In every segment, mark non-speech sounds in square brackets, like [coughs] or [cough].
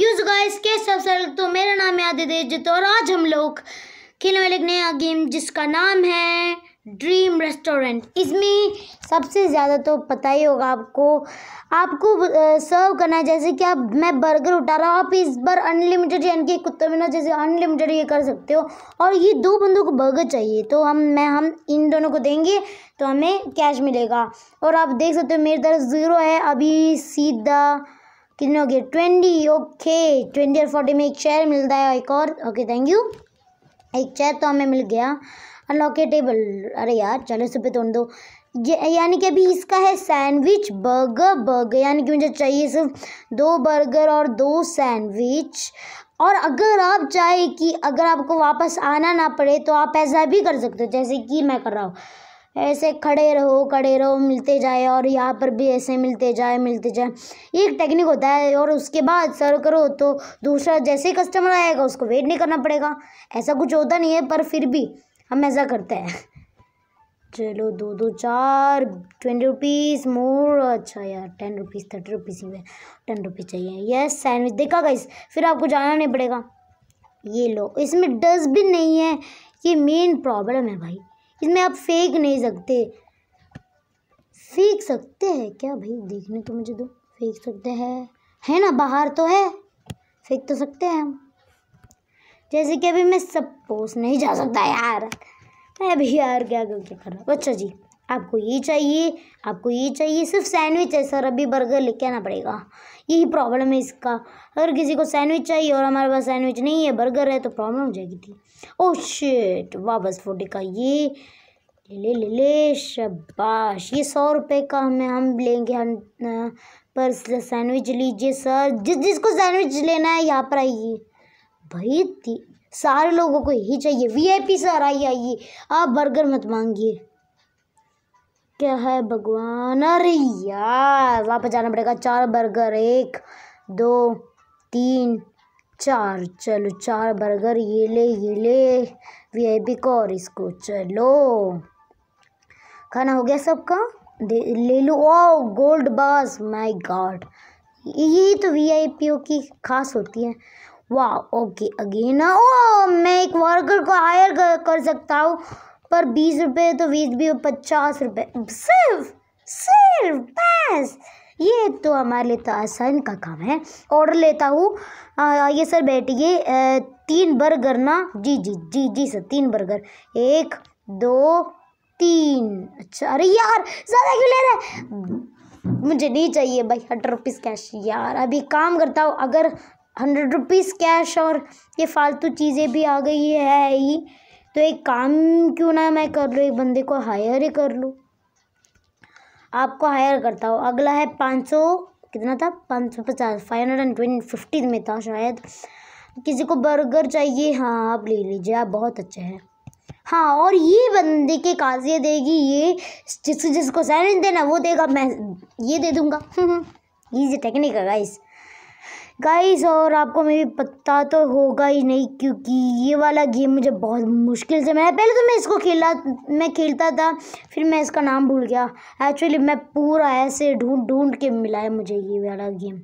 Use guys कैसे sir तो मेरा नाम है आदित्य देजित और आज हम लोग खेलने वाले एक नया गेम जिसका नाम है ड्रीम रेस्टोरेंट इसमें सबसे ज़्यादा तो पता ही होगा आपको आपको सर्व करना है जैसे कि आप मैं बर्गर उठा रहा हूँ आप इस बार अनलिमिटेड यानी कि कुत्ते में ना जैसे अनलिमिटेड ये कर सकते हो और ये दो बंदों को बर्गर चाहिए तो हम मैं हम इन दोनों को देंगे तो हमें कैश मिलेगा और आप देख सकते हो मेरी तरफ ज़ीरो है अभी सीधा कितने हो गए ट्वेंटी ओके ट्वेंटी और फोर्टी में एक चेयर मिलता है एक और ओके थैंक यू एक चेयर तो हमें मिल गया अनलॉकेटेबल अरे यार चलो सुबह तोड़ दो यानी कि अभी इसका है सैंडविच बर्गर बर्गर यानी कि मुझे चाहिए सिर्फ दो बर्गर और दो सैंडविच और अगर आप चाहे कि अगर आपको वापस आना ना पड़े तो आप ऐसा भी कर सकते हो जैसे कि मैं कर रहा हूँ ऐसे खड़े रहो खड़े रहो मिलते जाए और यहाँ पर भी ऐसे मिलते जाए मिलते जाए ये एक टेक्निक होता है और उसके बाद सर्व करो तो दूसरा जैसे ही कस्टमर आएगा उसको वेट नहीं करना पड़ेगा ऐसा कुछ होता नहीं है पर फिर भी हम ऐसा करते हैं चलो दो दो चार ट्वेंटी रुपीज़ मोर अच्छा यार टेन रुपीज़ थर्टी रुपीज़ ही टेन रुपीज़ चाहिए यस सैंडविच देखा गाइस फिर आपको जाना नहीं पड़ेगा ये लो इसमें डस्टबिन नहीं है ये मेन प्रॉब्लम है भाई इसमें आप फेंक नहीं सकते फेंक सकते हैं क्या भाई देखने तो मुझे दो फेंक सकते हैं है ना बाहर तो है फेंक तो सकते हैं हम जैसे कि अभी मैं सब पोस नहीं जा सकता यार मैं अभी यार क्या क्या कर रहा हूँ अच्छा जी आपको ये चाहिए आपको ये चाहिए सिर्फ सैंडविच है सर अभी बर्गर लेके आना पड़ेगा यही प्रॉब्लम है इसका अगर किसी को सैंडविच चाहिए और हमारे पास सैंडविच नहीं है बर्गर है तो प्रॉब्लम हो जाएगी थी ओ oh, शेट वापस फोटे का ये ले ले ले ले शबाश ये सौ रुपये का हमें हम लेंगे हम पर सैंडविच लीजिए सर जिस जिसको सैंडविच लेना है यहाँ पर आइए भाई सारे लोगों को यही चाहिए पी सर आइए आइए आप बर्गर मत मांगिए क्या है भगवान अरे यार वापस जाना पड़ेगा चार बर्गर एक दो तीन चार चलो चार बर्गर ये ले ये ले वी आई पी को और इसको चलो खाना हो गया सबका ले लो oh gold bar my god ये तो वी आई पी ओ की खास होती है वाह ओके अगेन ओ मैं एक वर्कर को हायर कर सकता हूँ पर बीस रुपये तो बीस भी पचास रुपये सिर्फ सिर्फ बस ये तो हमारे लिए तो आसान का काम है ऑर्डर लेता हूँ आइए सर बैठिए तीन बर्गर ना जी जी जी जी सर तीन बर्गर एक दो तीन अच्छा अरे यार ज़्यादा क्यों ले रहे मुझे नहीं चाहिए भाई हंड्रेड रुपीज़ कैश यार अभी काम करता हूँ अगर हंड्रेड रुपीज़ कैश और ये फालतू चीज़ें भी आ गई है ही तो एक काम क्यों ना मैं कर लूँ एक बंदे को हायर ही कर लूँ आपको हायर करता हूँ अगला है पाँच सौ कितना था पाँच सौ पचास five hundred and twenty fifty में था शायद किसी को बर्गर चाहिए हाँ आप ले लीजिए आप बहुत अच्छे हैं हाँ और ये बंदे के काजिए देगी ये जिसको जिसको सैलेंस देना वो देगा मैं ये दे दूँगा ये टेक्निक है गाइस गाइस और आपको मैं पता तो होगा ही नहीं क्योंकि ये वाला गेम मुझे बहुत मुश्किल से मैं पहले तो मैं इसको खेला मैं खेलता था फिर मैं इसका नाम भूल गया एक्चुअली मैं पूरा ऐसे ढूंढ ढूंढ के मिला है मुझे ये वाला गेम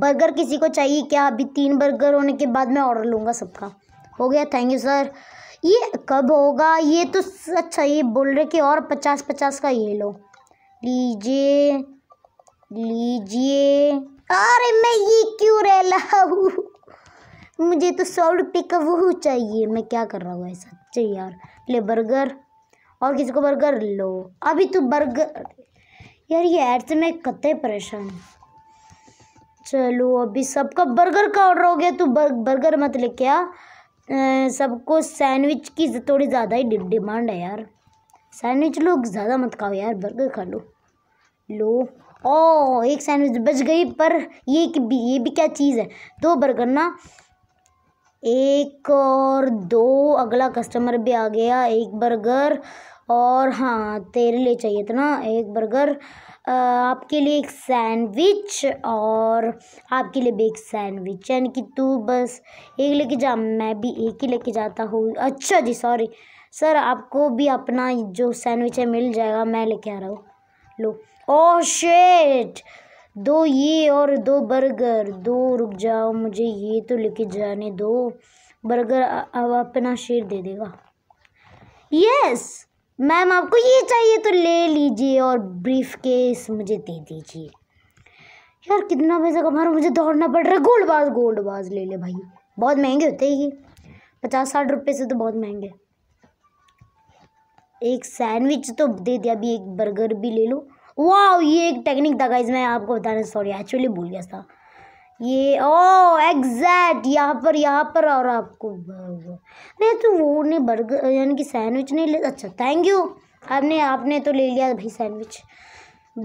बर्गर किसी को चाहिए क्या अभी तीन बर्गर होने के बाद मैं ऑर्डर लूँगा सबका हो गया थैंक यू सर ये कब होगा ये तो अच्छा ये बोल रहे कि और पचास पचास का ये लो लीजिए लीजिए अरे मैं ये क्यों रह रहा हूँ मुझे तो सौ रुपये का वो चाहिए मैं क्या कर रहा हूँ ऐसा चाहिए यार ले बर्गर और किसी को बर्गर लो अभी तो बर्गर यार ये ऐड से मैं कते परेशान चलो अभी सबका बर्गर का ऑर्डर हो गया तो बर्गर मत ले क्या सबको सैंडविच की थोड़ी ज़्यादा ही डिमांड है यार सैंडविच लोग ज़्यादा मत खाओ यार बर्गर खा लो लो ओ एक सैंडविच बच गई पर ये भी ये भी क्या चीज़ है दो बर्गर ना एक और दो अगला कस्टमर भी आ गया एक बर्गर और हाँ तेरे लिए चाहिए था ना एक बर्गर आपके लिए एक सैंडविच और आपके लिए भी एक सैंडविच यानी कि तू बस एक लेके जा मैं भी एक ही लेके जाता हूँ अच्छा जी सॉरी सर आपको भी अपना जो सैंडविच है मिल जाएगा मैं लेके आ रहा हूँ लो ओ oh, शेट दो ये और दो बर्गर दो रुक जाओ मुझे ये तो लेके जाने दो बर्गर अब अपना शेर दे देगा यस मैम आपको ये चाहिए तो ले लीजिए और ब्रीफ केस मुझे दे दीजिए यार कितना पैसा कमा रहा मुझे दौड़ना पड़ रहा है गोल्ड बाज गोल्ड बाज ले ले भाई बहुत महंगे होते हैं ये पचास साठ रुपये से तो बहुत महंगे एक सैंडविच तो दे दिया अभी एक बर्गर भी ले लो वाह ये एक टेक्निक था गाइज मैं आपको बता रहा सॉरी एक्चुअली भूल गया था ये ओ oh, एग्जैक्ट यहाँ पर यहाँ पर और आपको अरे तो वो ने बर्गर यानी कि सैंडविच नहीं ले अच्छा थैंक यू आपने आपने तो ले लिया भाई सैंडविच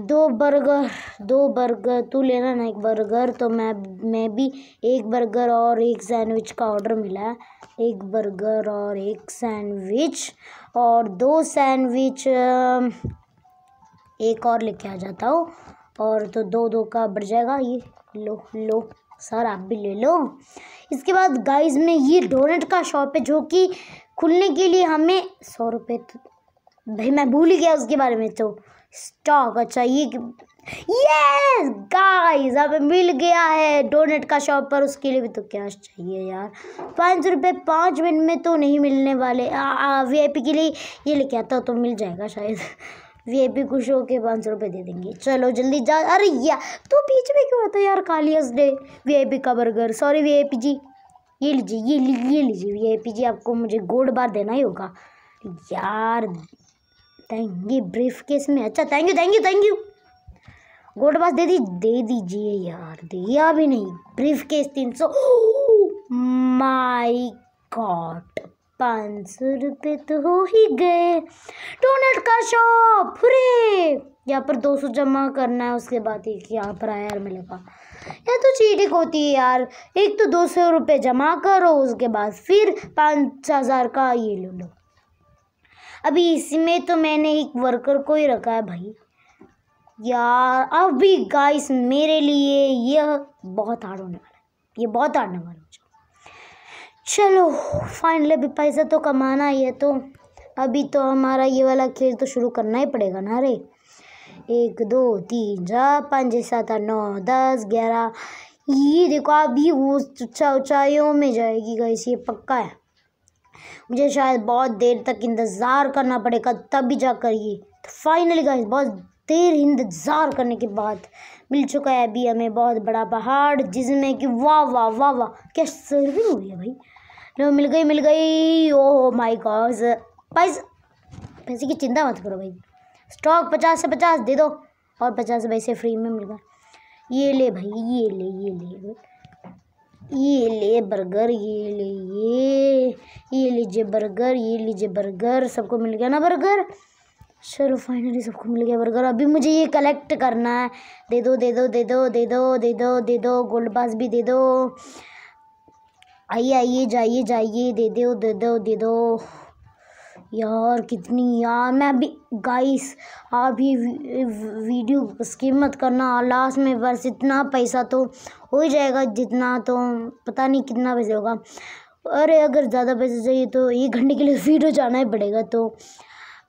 दो बर्गर दो बर्गर तू लेना ना एक बर्गर तो मैं मैं भी एक बर्गर और एक सैंडविच का ऑर्डर मिला है एक बर्गर और एक सैंडविच और दो सैंडविच एक और लेके आ जाता हूँ और तो दो दो का बढ़ जाएगा ये लो लो सर आप भी ले लो इसके बाद गाइस में ये डोनेट का शॉप है जो कि खुलने के लिए हमें सौ रुपये तो भाई मैं भूल ही गया उसके बारे में तो स्टॉक अच्छा ये यस गाइस अब मिल गया है डोनेट का शॉप पर उसके लिए भी तो कैश चाहिए यार पाँच रुपये पाँच मिनट में तो नहीं मिलने वाले वी आई पी के लिए ये लेके आता तो मिल जाएगा शायद वी भी खुश होकर पाँच सौ रुपये दे देंगे चलो जल्दी जा अरे यार तो बीच में क्यों होता है यार कालियास डे वी का बर्गर सॉरी वी जी ये लीजिए ये ये लीजिए वी आई जी आपको मुझे गोल्ड बार देना ही होगा यार थैंक यू ब्रीफ केस में अच्छा thank you thank you thank you gold bar दे दी दे दीजिए यार दिया भी नहीं ब्रीफ केस तीन सौ माई oh गॉड पाँच सौ रुपये तो हो ही गए डोनट का शॉप फ्रे यहाँ पर दो सौ जमा करना है उसके बाद एक यहाँ पर आया यार मिलेगा यह तो चीटिंग होती है यार एक तो दो सौ रुपये जमा करो उसके बाद फिर पाँच हज़ार का ये ले लो अभी इसमें तो मैंने एक वर्कर को ही रखा है भाई यार अभी गाइस मेरे लिए यह बहुत हार्ड होने वाला है ये बहुत हार्ड होने वाला चलो फाइनली अभी पैसा तो कमाना ही है तो अभी तो हमारा ये वाला खेल तो शुरू करना ही पड़ेगा ना अरे एक दो तीन चार पाँच सात आठ नौ दस ग्यारह ये देखो अभी वो ऊँचा ऊँचाइयों में जाएगी गैस ये पक्का है मुझे शायद बहुत देर तक इंतज़ार करना पड़ेगा तभी जाकर ये तो फाइनली गैस बहुत देर इंतज़ार करने के बाद मिल चुका है अभी हमें बहुत बड़ा पहाड़ जिसमें कि वाह वाह वाह वाह क्या सर्विंग हुई है भाई लो मिल गई मिल गई ओह माय गॉड पैस पैसे की चिंता मत करो भाई स्टॉक पचास से पचास दे दो और पचास पैसे फ्री में मिल गया ये ले भाई ये ले ये ले ये ले बर्गर ये ले ये ये लीजिए बर्गर ये लीजिए बर्गर सबको मिल गया ना बर्गर चलो फाइनली सबको मिल गया बर्गर अभी मुझे ये कलेक्ट करना है दे दो दे दो दे दो दे दो दे दो दे दो गोल्ड पास भी दे दो आइए आइए जाइए जाइए दे दो दे दो दे दो यार कितनी यार मैं अभी गाइस आप ये वीडियो स्किप मत करना लास्ट में बस इतना पैसा तो हो ही जाएगा जितना तो पता नहीं कितना पैसा होगा और अगर ज़्यादा पैसे चाहिए तो एक घंटे के लिए वीडियो जाना ही पड़ेगा तो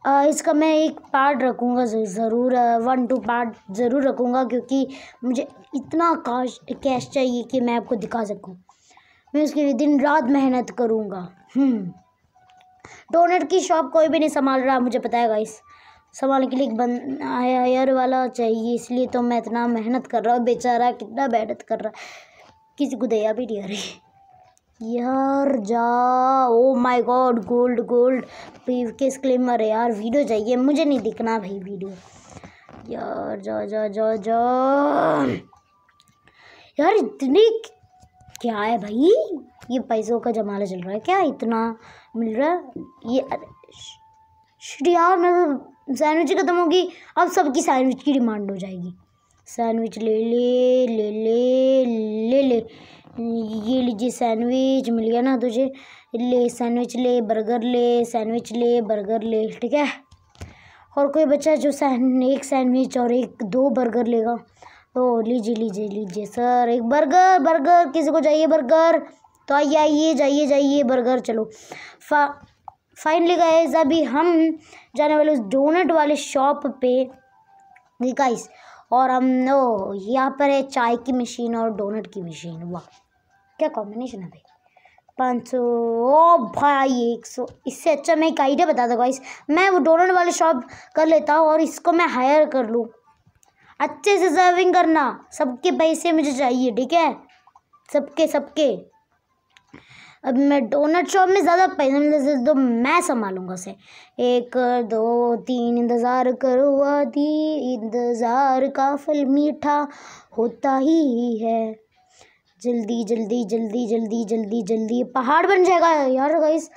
आ, इसका मैं एक पार्ट रखूँगा ज़रूर वन टू पार्ट ज़रूर रखूँगा क्योंकि मुझे इतना काश कैश चाहिए कि मैं आपको दिखा सकूँ मैं उसके लिए दिन रात मेहनत करूँगा डोनट हम्म। की शॉप कोई भी नहीं संभाल रहा मुझे पता है गाइस संभालने के लिए एक बन हायर वाला चाहिए इसलिए तो मैं इतना मेहनत कर रहा हूँ बेचारा कितना मेहनत कर रहा किसी को दया भी नहीं आ रही यार जा oh my god gold gold पीव के स्क्लेमर है यार वीडियो चाहिए मुझे नहीं दिखना भाई वीडियो यार जा जा जा जा यार इतनी क्या है भाई ये पैसों का जमाला चल रहा है क्या इतना मिल रहा है ये श्री यार मैं तो सैंडविच खत्म होगी अब सबकी सैंडविच की डिमांड हो जाएगी सैंडविच ले ले ले ले ले ले ये लीजिए सैंडविच मिल गया ना तुझे ले सैंडविच ले बर्गर ले सैंडविच ले बर्गर ले ठीक है और कोई बच्चा जो सैन एक सैंडविच और एक दो बर्गर लेगा तो लीजिए लीजिए लीजिए सर एक बर्गर बर्गर किसी को चाहिए बर्गर तो आइए आइए जाइए जाइए बर्गर चलो फा फाइनली गए अभी हम जाने वाले उस डोनट वाले शॉप पे गाइस और हम नो यहाँ पर है चाय की मशीन और डोनट की मशीन वाह क्या कॉम्बिनेशन है भाई पाँच सौ ओ भाई एक सौ इससे अच्छा मैं एक आइडिया बता दूँ गाइस मैं वो डोनट वाले शॉप कर लेता हूँ और इसको मैं हायर कर लूँ अच्छे से सर्विंग करना सबके पैसे मुझे चाहिए ठीक है सबके सबके अब मैं डोनट शॉप में ज़्यादा पैसे जाते तो मैं संभालूंगा उसे एक दो तीन इंतज़ार करो आदि इंतज़ार का फल मीठा होता ही है जल्दी जल्दी जल्दी जल्दी जल्दी जल्दी पहाड़ बन जाएगा यार गाइस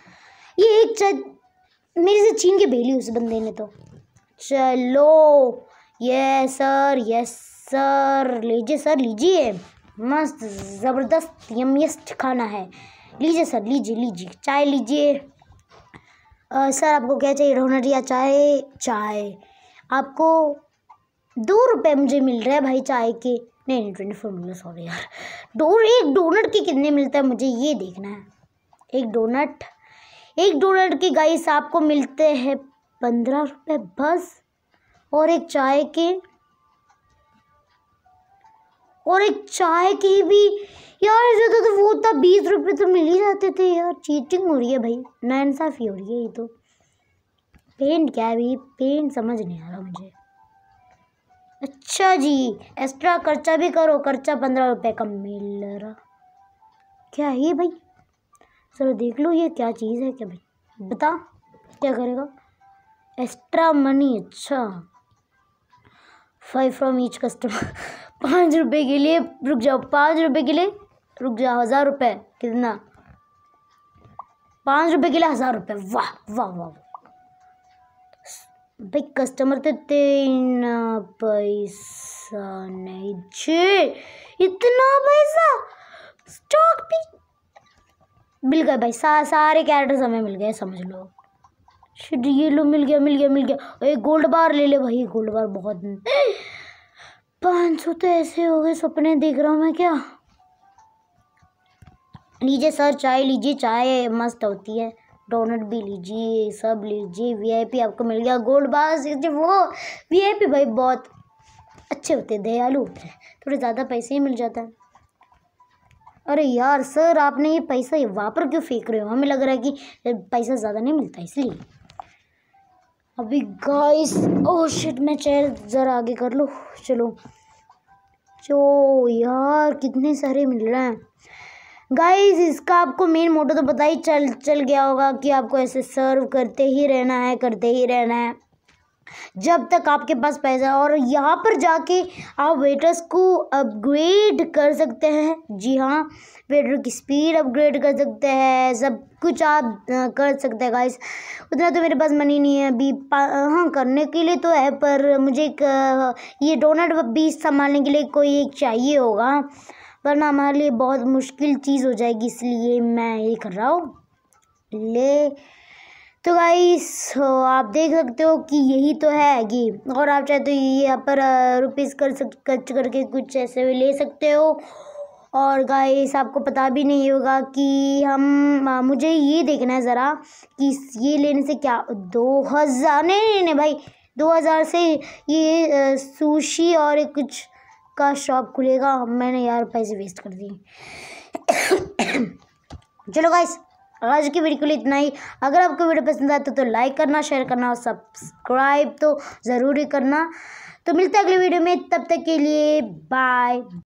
ये एक शायद मेरे से छीन के भेली उस बंदे ने तो चलो ये सर यस सर लीजिए सर लीजिए मस्त ज़बरदस्त यमयस्ट खाना है लीजिए सर लीजिए लीजिए चाय लीजिए सर आपको क्या चाहिए रोनरिया चाय चाय आपको दो रुपये मुझे मिल रहा है भाई चाय के नहीं नहीं ट्वेंटी फोर मिला सॉरी यार डोर एक डोनट के कितने मिलते हैं मुझे ये देखना है एक डोनट एक डोनट के गाइस आपको मिलते हैं पंद्रह रुपये बस और एक चाय के और एक चाय की भी यार ज़्यादा तो, तो वो था तो बीस रुपये तो मिल ही जाते थे यार चीटिंग हो रही है भाई नाइंसाफ़ी हो रही है ये तो पेंट क्या है भाई पेंट समझ नहीं आ रहा मुझे अच्छा जी एक्स्ट्रा खर्चा भी करो खर्चा पंद्रह रुपये का मिल रहा क्या है ये भाई चलो देख लो ये क्या चीज़ है क्या भाई बता क्या करेगा एक्स्ट्रा मनी अच्छा फाइव फ्रॉम ईच कस्टमर पाँच रुपये के लिए रुक जाओ पाँच रुपये के लिए रुक जाओ हज़ार रुपये कितना पाँच रुपये के लिए हज़ार रुपये वाह वाह वाह भाई कस्टमर तो इतना पैसा नहीं छे इतना पैसा स्टॉक भी मिल गए भाई सा, सारे कैरेक्टर्स हमें मिल गए समझ लो शिट ये लो मिल गया मिल गया मिल गया एक गोल्ड बार ले ले भाई गोल्ड बार बहुत पाँच सौ तो ऐसे हो गए सपने देख रहा हूँ मैं क्या लीजिए सर चाय लीजिए चाय मस्त होती है डोनट भी लीजिए सब लीजिए वीआईपी आपको मिल गया गोल्ड बार वो वीआईपी भाई बहुत अच्छे होते हैं दयालु होते हैं थोड़े ज़्यादा पैसे ही मिल जाता है अरे यार सर आपने ये पैसा ये वापर क्यों फेंक रहे हो हमें लग रहा है कि पैसा ज़्यादा नहीं मिलता इसलिए अभी गाइस ओ शिट मैं चेयर ज़रा आगे कर लो चलो चो यार कितने सारे मिल रहे हैं गाइस इसका आपको मेन मोटो तो पता ही चल चल गया होगा कि आपको ऐसे सर्व करते ही रहना है करते ही रहना है जब तक आपके पास पैसा और यहाँ पर जाके आप वेटर्स को अपग्रेड कर सकते हैं जी हाँ वेटर की स्पीड अपग्रेड कर सकते हैं सब कुछ आप कर सकते हैं गाइस उतना तो मेरे पास मनी नहीं है अभी हाँ करने के लिए तो है पर मुझे एक ये डोनट भी संभालने के लिए कोई एक चाहिए होगा वरना हमारे लिए बहुत मुश्किल चीज़ हो जाएगी इसलिए मैं ये कर रहा हूँ ले तो गाइस आप देख सकते हो कि यही तो है कि और आप चाहे तो यहाँ पर रुपीज़ कर सक खर्च करके कुछ ऐसे भी ले सकते हो और गाइस आपको पता भी नहीं होगा कि हम आ, मुझे ये देखना है ज़रा कि ये लेने से क्या दो हज़ार नहीं नहीं नहीं भाई दो हज़ार से ये सुशी और कुछ का शॉप खुलेगा मैंने यार पैसे वेस्ट कर दिए [coughs] चलो गाइस आज की वीडियो के लिए इतना ही अगर आपको वीडियो पसंद आए तो, तो लाइक करना शेयर करना और सब्सक्राइब तो ज़रूर ही करना तो मिलते हैं अगले वीडियो में तब तक के लिए बाय